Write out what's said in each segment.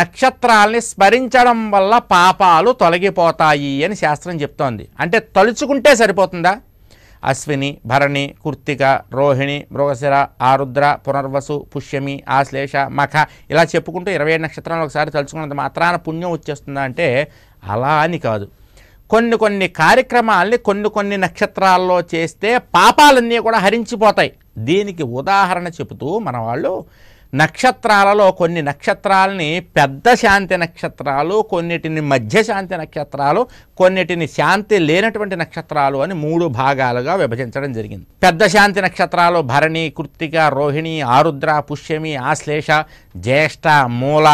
నక్షత్రాల్ని స్మరించడం వల్ల పాపాలు తొలగిపోతాయి అని శాస్త్రం చెప్తోంది అంటే తలుచుకుంటే సరిపోతుందా అశ్విని భరణి కృత్తిక రోహిణి మృగశిర ఆరుద్ర పునర్వసు పుష్యమి ఆశ్లేష మఖ ఇలా చెప్పుకుంటూ ఇరవై ఏడు నక్షత్రాలు ఒకసారి తలుచుకున్నంత మాత్రాన పుణ్యం వచ్చేస్తుందా అంటే అలా అని కాదు కొన్ని కొన్ని కార్యక్రమాల్ని కొన్ని కొన్ని నక్షత్రాల్లో చేస్తే పాపాలన్నీ కూడా హరించిపోతాయి దీనికి ఉదాహరణ చెబుతూ మన వాళ్ళు నక్షత్రాలలో కొన్ని నక్షత్రాలని పెద్ద శాంతి నక్షత్రాలు కొన్నిటిని మధ్య శాంతి నక్షత్రాలు కొన్నిటిని శాంతి లేనటువంటి నక్షత్రాలు అని మూడు భాగాలుగా విభజించడం జరిగింది పెద్ద శాంతి నక్షత్రాలు భరణి కృత్తిక రోహిణి ఆరుద్ర పుష్యమి ఆశ్లేష జ్యేష్ఠ మూల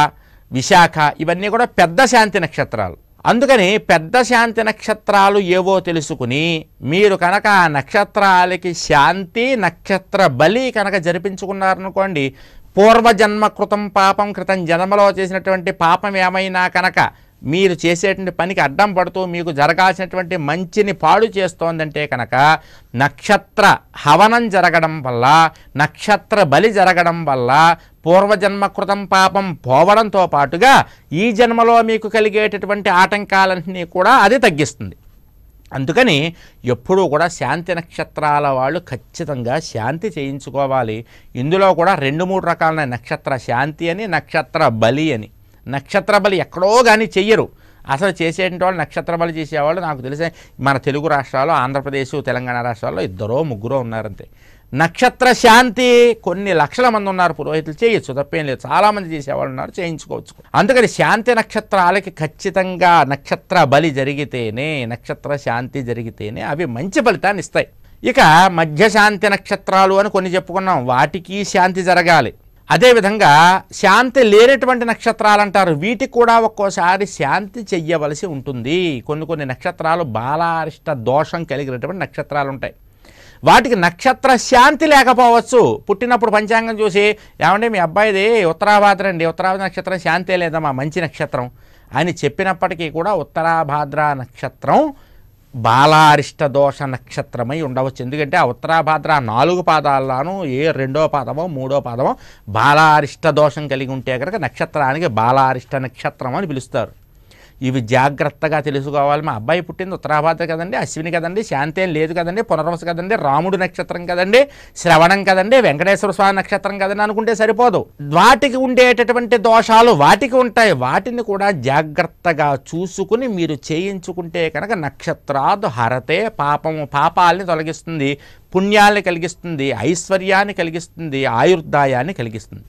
విశాఖ ఇవన్నీ కూడా పెద్ద శాంతి నక్షత్రాలు అందుకని పెద్ద శాంతి నక్షత్రాలు ఏవో తెలుసుకుని మీరు కనుక ఆ నక్షత్రాలకి శాంతి నక్షత్ర బలి కనుక జరిపించుకున్నారనుకోండి పూర్వజన్మకృతం పాపం క్రితం జన్మలో చేసినటువంటి పాపం ఏమైనా కనుక మీరు చేసేటువంటి పనికి అడ్డం పడుతూ మీకు జరగాల్సినటువంటి మంచిని పాడు చేస్తోందంటే కనుక నక్షత్ర హవనం జరగడం వల్ల నక్షత్ర బలి జరగడం వల్ల పూర్వజన్మకృతం పాపం పోవడంతో పాటుగా ఈ జన్మలో మీకు కలిగేటటువంటి ఆటంకాలన్నీ కూడా అది తగ్గిస్తుంది అందుకని ఎప్పుడూ కూడా శాంతి నక్షత్రాల వాళ్ళు ఖచ్చితంగా శాంతి చేయించుకోవాలి ఇందులో కూడా రెండు మూడు రకాలైన నక్షత్ర శాంతి అని నక్షత్ర బలి అని నక్షత్ర బలి ఎక్కడో కానీ చెయ్యరు అసలు చేసేటువంటి వాళ్ళు నక్షత్ర బలి చేసేవాళ్ళు నాకు తెలిసే మన తెలుగు రాష్ట్రాల్లో ఆంధ్రప్రదేశ్ తెలంగాణ రాష్ట్రాల్లో ఇద్దరో ముగ్గురో ఉన్నారంతే నక్షత్ర శాంతి కొన్ని లక్షల మంది ఉన్నారు పురోహితులు చేయొచ్చు తప్పేం లేదు చాలామంది చేసేవాళ్ళు ఉన్నారు చేయించుకోవచ్చు అందుకని శాంతి నక్షత్రాలకి ఖచ్చితంగా నక్షత్ర బలి జరిగితేనే నక్షత్ర శాంతి జరిగితేనే అవి మంచి ఫలితాన్ని ఇస్తాయి ఇక మధ్య శాంతి నక్షత్రాలు అని కొన్ని చెప్పుకున్నాం వాటికి శాంతి జరగాలి అదేవిధంగా శాంతి లేనటువంటి నక్షత్రాలు అంటారు వీటికి కూడా ఒక్కోసారి శాంతి చెయ్యవలసి ఉంటుంది కొన్ని కొన్ని నక్షత్రాలు బాలారిష్ట దోషం కలిగినటువంటి నక్షత్రాలు ఉంటాయి వాటికి నక్షత్ర శాంతి లేకపోవచ్చు పుట్టినప్పుడు పంచాంగం చూసి ఏమంటే మీ అబ్బాయిది ఉత్తరాభాద్ర అండి ఉత్తరాభాద్ర నక్షత్రం శాంతి లేదమ్మా మంచి నక్షత్రం అని చెప్పినప్పటికీ కూడా ఉత్తరాభాద్ర నక్షత్రం బాలారిష్ట దోష నక్షత్రమై ఉండవచ్చు ఎందుకంటే ఆ ఉత్తరాభాద్ర నాలుగు పాదాల్లోనూ ఏ రెండో పాదమో మూడో పాదమో బాలారిష్ట దోషం కలిగి ఉంటే కనుక నక్షత్రానికి బాలారిష్ట నక్షత్రం అని పిలుస్తారు ఇవి జాగ్రత్తగా తెలుసుకోవాలి మా అబ్బాయి పుట్టింది ఉత్తరాభాద్ర కదండి అశ్విని కదండి శాంతి లేదు కదండి పునర్వస కదండి రాముడు నక్షత్రం కదండి శ్రవణం కదండి వెంకటేశ్వర స్వామి నక్షత్రం కదండి అనుకుంటే సరిపోదు వాటికి ఉండేటటువంటి దోషాలు వాటికి ఉంటాయి వాటిని కూడా జాగ్రత్తగా చూసుకుని మీరు చేయించుకుంటే కనుక నక్షత్రాదు హరతే పాపము పాపాలని తొలగిస్తుంది పుణ్యాన్ని కలిగిస్తుంది ఐశ్వర్యాన్ని కలిగిస్తుంది ఆయుర్దాయాన్ని కలిగిస్తుంది